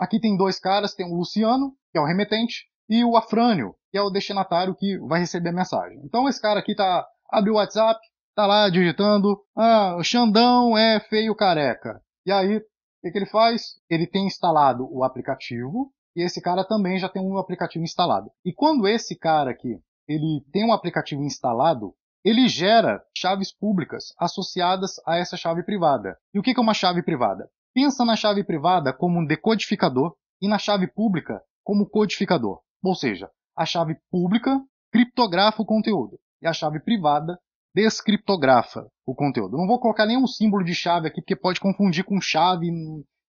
Aqui tem dois caras, tem o Luciano, que é o remetente, e o Afrânio, que é o destinatário que vai receber a mensagem. Então esse cara aqui tá abre o WhatsApp, tá lá digitando, ah, o Xandão é feio careca. E aí, o que, que ele faz? Ele tem instalado o aplicativo, e esse cara também já tem um aplicativo instalado. E quando esse cara aqui, ele tem um aplicativo instalado, ele gera chaves públicas associadas a essa chave privada. E o que é uma chave privada? Pensa na chave privada como um decodificador e na chave pública como codificador. Ou seja, a chave pública criptografa o conteúdo e a chave privada descriptografa o conteúdo. Não vou colocar nenhum símbolo de chave aqui porque pode confundir com chave.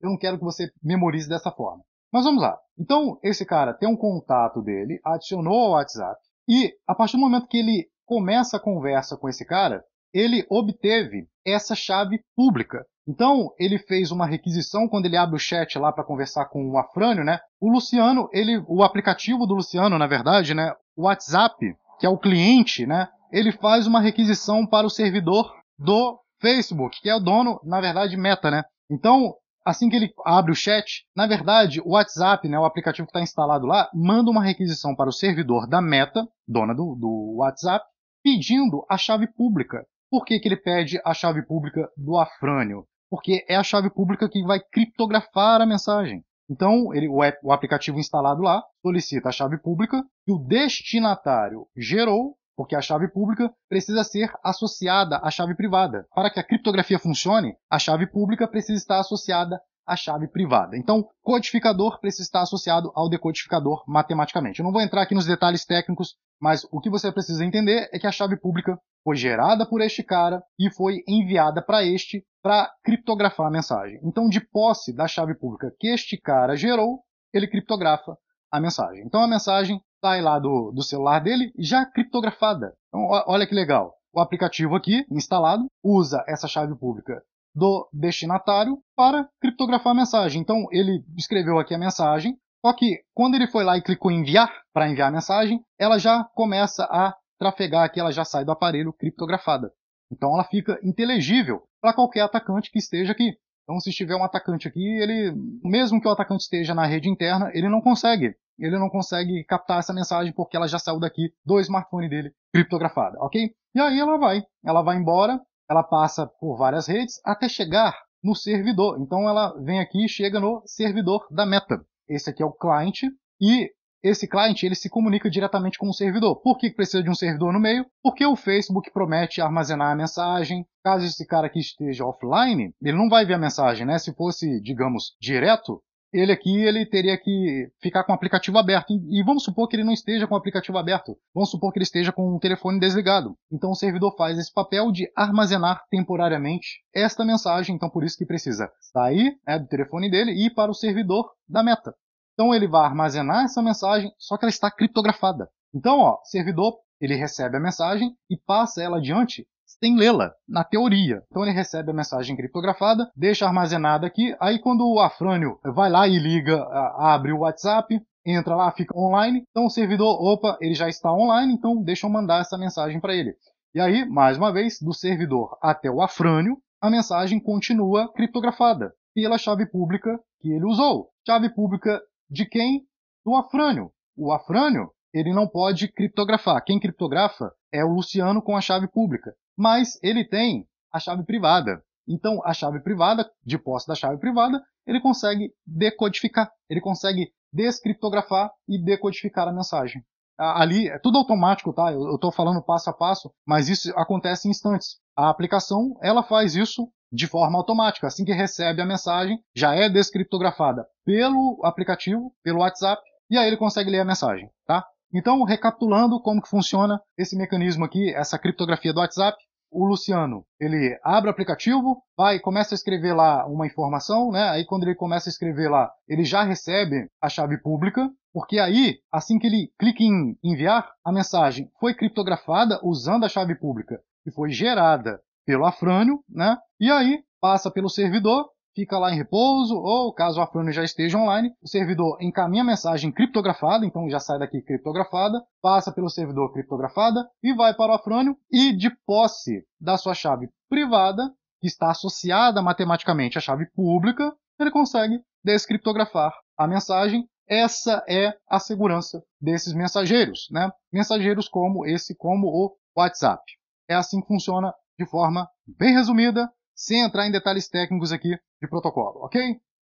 Eu não quero que você memorize dessa forma. Mas vamos lá. Então, esse cara tem um contato dele, adicionou ao WhatsApp, e a partir do momento que ele começa a conversa com esse cara, ele obteve essa chave pública. Então, ele fez uma requisição quando ele abre o chat lá para conversar com o Afrânio, né? O Luciano, ele, o aplicativo do Luciano, na verdade, né, o WhatsApp, que é o cliente, né, ele faz uma requisição para o servidor do Facebook, que é o dono, na verdade, Meta, né? Então, assim que ele abre o chat, na verdade, o WhatsApp, né, o aplicativo que está instalado lá, manda uma requisição para o servidor da Meta, dona do, do WhatsApp, pedindo a chave pública por que, que ele pede a chave pública do Afrânio? Porque é a chave pública que vai criptografar a mensagem. Então, ele, o, o aplicativo instalado lá solicita a chave pública que o destinatário gerou porque a chave pública precisa ser associada à chave privada. Para que a criptografia funcione, a chave pública precisa estar associada a chave privada. Então, codificador precisa estar associado ao decodificador matematicamente. Eu não vou entrar aqui nos detalhes técnicos, mas o que você precisa entender é que a chave pública foi gerada por este cara e foi enviada para este para criptografar a mensagem. Então, de posse da chave pública que este cara gerou, ele criptografa a mensagem. Então, a mensagem sai tá lá do, do celular dele já criptografada. Então, olha que legal. O aplicativo aqui, instalado, usa essa chave pública do destinatário para criptografar a mensagem. Então, ele escreveu aqui a mensagem, só que quando ele foi lá e clicou em enviar para enviar a mensagem, ela já começa a trafegar aqui, ela já sai do aparelho criptografada. Então, ela fica inteligível para qualquer atacante que esteja aqui. Então, se estiver um atacante aqui, ele, mesmo que o atacante esteja na rede interna, ele não consegue. Ele não consegue captar essa mensagem porque ela já saiu daqui do smartphone dele criptografada, ok? E aí ela vai, ela vai embora ela passa por várias redes até chegar no servidor. Então ela vem aqui e chega no servidor da Meta. Esse aqui é o client e esse client ele se comunica diretamente com o servidor. Por que precisa de um servidor no meio? Porque o Facebook promete armazenar a mensagem. Caso esse cara aqui esteja offline, ele não vai ver a mensagem, né? Se fosse, digamos, direto, ele aqui ele teria que ficar com o aplicativo aberto. E vamos supor que ele não esteja com o aplicativo aberto. Vamos supor que ele esteja com o telefone desligado. Então o servidor faz esse papel de armazenar temporariamente esta mensagem. Então por isso que precisa sair né, do telefone dele e ir para o servidor da meta. Então ele vai armazenar essa mensagem, só que ela está criptografada. Então, ó, servidor, ele recebe a mensagem e passa ela adiante sem lê-la, na teoria. Então ele recebe a mensagem criptografada, deixa armazenada aqui, aí quando o Afrânio vai lá e liga, abre o WhatsApp, entra lá, fica online, então o servidor, opa, ele já está online, então deixa eu mandar essa mensagem para ele. E aí, mais uma vez, do servidor até o Afrânio, a mensagem continua criptografada pela chave pública que ele usou. Chave pública de quem? Do Afrânio. O Afrânio, ele não pode criptografar. Quem criptografa é o Luciano com a chave pública mas ele tem a chave privada. Então, a chave privada, de posse da chave privada, ele consegue decodificar, ele consegue descriptografar e decodificar a mensagem. Ali é tudo automático, tá? Eu estou falando passo a passo, mas isso acontece em instantes. A aplicação ela faz isso de forma automática. Assim que recebe a mensagem, já é descriptografada pelo aplicativo, pelo WhatsApp, e aí ele consegue ler a mensagem, tá? Então, recapitulando como que funciona esse mecanismo aqui, essa criptografia do WhatsApp, o Luciano, ele abre o aplicativo, vai começa a escrever lá uma informação, né? Aí quando ele começa a escrever lá, ele já recebe a chave pública, porque aí, assim que ele clica em enviar, a mensagem foi criptografada usando a chave pública que foi gerada pelo Afrânio, né? E aí passa pelo servidor, fica lá em repouso, ou caso a Afrone já esteja online, o servidor encaminha a mensagem criptografada, então já sai daqui criptografada, passa pelo servidor criptografada e vai para o Afrônio e de posse da sua chave privada, que está associada matematicamente à chave pública, ele consegue descriptografar a mensagem. Essa é a segurança desses mensageiros, né? Mensageiros como esse, como o WhatsApp. É assim que funciona de forma bem resumida sem entrar em detalhes técnicos aqui de protocolo, ok?